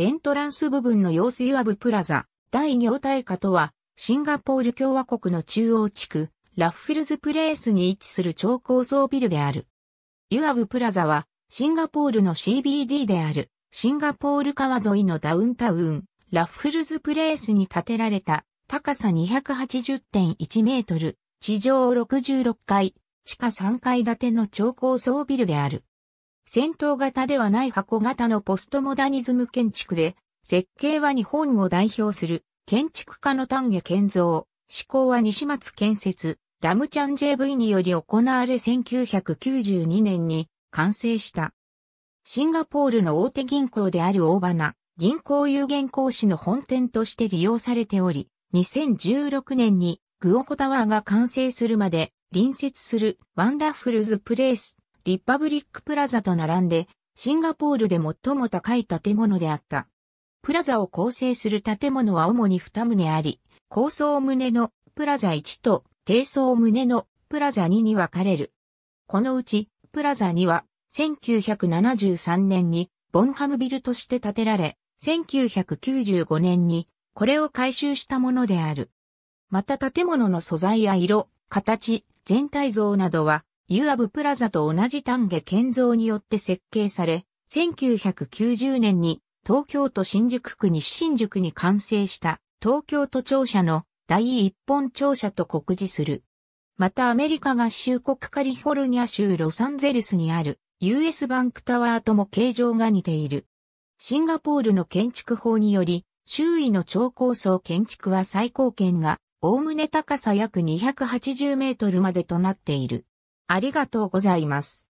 エントランス部分の様子ユアブプラザ、大行体下とは、シンガポール共和国の中央地区、ラッフィルズプレースに位置する超高層ビルである。ユアブプラザは、シンガポールの CBD である、シンガポール川沿いのダウンタウン、ラッフィルズプレースに建てられた、高さ280.1メートル、地上66階、地下3階建ての超高層ビルである。戦闘型ではない箱型のポストモダニズム建築で、設計は日本を代表する建築家の丹下健三、思考は西松建設、ラムチャン JV により行われ1992年に完成した。シンガポールの大手銀行である大花、銀行有限公司の本店として利用されており、2016年にグオコタワーが完成するまで隣接するワンダフルズプレイスリッパブリックプラザと並んで、シンガポールで最も高い建物であった。プラザを構成する建物は主に2棟あり、高層棟のプラザ1と低層棟のプラザ2に分かれる。このうち、プラザ2は、1973年にボンハムビルとして建てられ、1995年にこれを改修したものである。また建物の素材や色、形、全体像などはユアブプラザと同じ丹下建造によって設計され、1990年に東京都新宿区西新宿に完成した東京都庁舎の第一本庁舎と告示する。またアメリカ合衆国カリフォルニア州ロサンゼルスにある US バンクタワーとも形状が似ている。シンガポールの建築法により、周囲の超高層建築は最高圏が、おおむね高さ約280メートルまでとなっている。ありがとうございます。